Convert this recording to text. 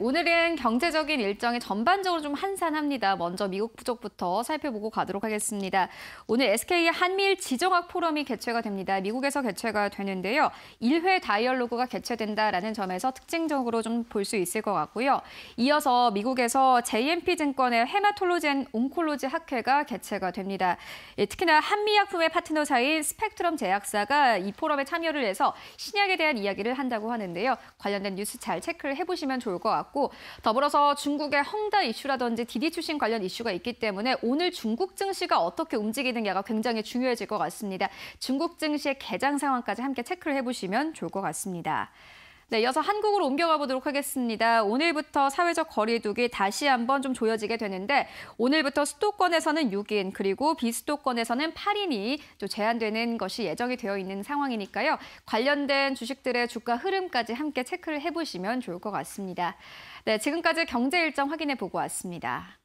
오늘은 경제적인 일정이 전반적으로 좀 한산합니다. 먼저 미국 부족부터 살펴보고 가도록 하겠습니다. 오늘 SK의 한미일 지정학 포럼이 개최가 됩니다. 미국에서 개최가 되는데요. 1회 다이얼로그가 개최된다라는 점에서 특징적으로 좀 볼 수 있을 것 같고요. 이어서 미국에서 JMP증권의 헤마톨로젠 온콜로지 학회가 개최가 됩니다. 예, 특히나 한미약품의 파트너 사인 스펙트럼 제약사가 이 포럼에 참여를 해서 신약에 대한 이야기를 한다고 하는데요. 관련된 뉴스 잘 체크를 해보시면 좋을 것같습니다 나고 더불어서 중국의 헝다 이슈라든지 디디 출신 관련 이슈가 있기 때문에 오늘 중국 증시가 어떻게 움직이는가가 굉장히 중요해질 것 같습니다. 중국 증시의 개장 상황까지 함께 체크를 해보시면 좋을 것 같습니다. 네, 이어서 한국으로 옮겨가 보도록 하겠습니다. 오늘부터 사회적 거리두기 다시 한번 좀 조여지게 되는데 오늘부터 수도권에서는 6인 그리고 비수도권에서는 8인이 또 제한되는 것이 예정이 되어 있는 상황이니까요. 관련된 주식들의 주가 흐름까지 함께 체크를 해보시면 좋을 것 같습니다. 네, 지금까지 경제 일정 확인해 보고 왔습니다.